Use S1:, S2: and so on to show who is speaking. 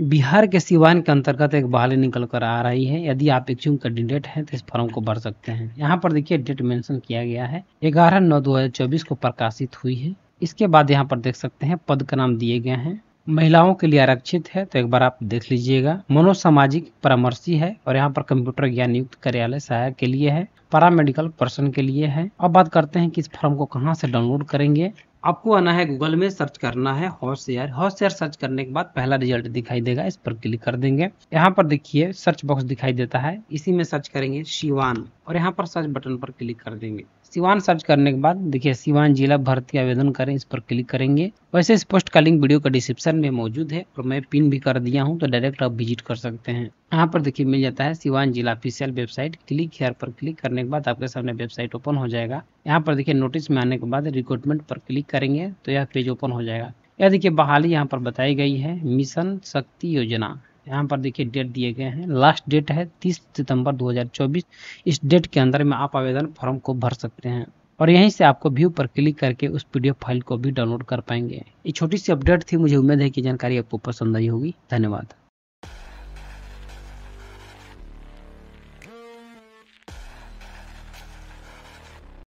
S1: बिहार के सिवान के अंतर्गत एक बहाली निकल कर आ रही है यदि आप इच्छुक कैंडिडेट हैं तो इस फॉर्म को भर सकते हैं यहाँ पर देखिए डेट मेंशन किया गया है ग्यारह नौ दो हजार चौबीस को प्रकाशित हुई है इसके बाद यहाँ पर देख सकते हैं पद का नाम दिए गए हैं महिलाओं के लिए आरक्षित है तो एक बार आप देख लीजिएगा मनोसामाजिक परामर्शी है और यहाँ पर कंप्यूटर ज्ञान युक्त कार्यालय सहायक के लिए है पैरामेडिकल पर्सन के लिए है अब बात करते हैं कि इस फॉर्म को कहाँ से डाउनलोड करेंगे आपको आना है गूगल में सर्च करना है horse air horse air search करने के बाद पहला रिजल्ट दिखाई देगा इस पर क्लिक कर देंगे यहाँ पर देखिए सर्च बॉक्स दिखाई देता है इसी में सर्च करेंगे शिवान और यहाँ पर सर्च बटन पर क्लिक कर देंगे सिवान सर्च करने के बाद देखिए सिवान जिला भर्ती आवेदन करें इस पर क्लिक करेंगे वैसे इस पोस्ट का लिंक वीडियो का डिस्क्रिप्शन में मौजूद है और मैं पिन भी कर दिया हूँ तो डायरेक्ट आप विजिट कर सकते हैं यहाँ पर देखिए मिल जाता है सिवान जिला ऑफिशियल वेबसाइट क्लिक हेयर पर क्लिक करने के बाद आपके सामने वेबसाइट ओपन हो जाएगा यहाँ पर देखिए नोटिस में आने के बाद रिक्रूटमेंट पर क्लिक करेंगे तो यह पेज ओपन हो जाएगा यह देखिये बहाली यहाँ पर बताई गई है मिशन शक्ति योजना यहाँ पर देखिए डेट दिए गए हैं लास्ट डेट है 30 सितंबर 2024 इस डेट के अंदर में आप आवेदन फॉर्म को भर सकते हैं और यहीं से आपको व्यू पर क्लिक करके उस पीडीएफ फाइल को भी डाउनलोड कर पाएंगे ये छोटी सी अपडेट थी मुझे उम्मीद है कि जानकारी आपको पसंद आई होगी धन्यवाद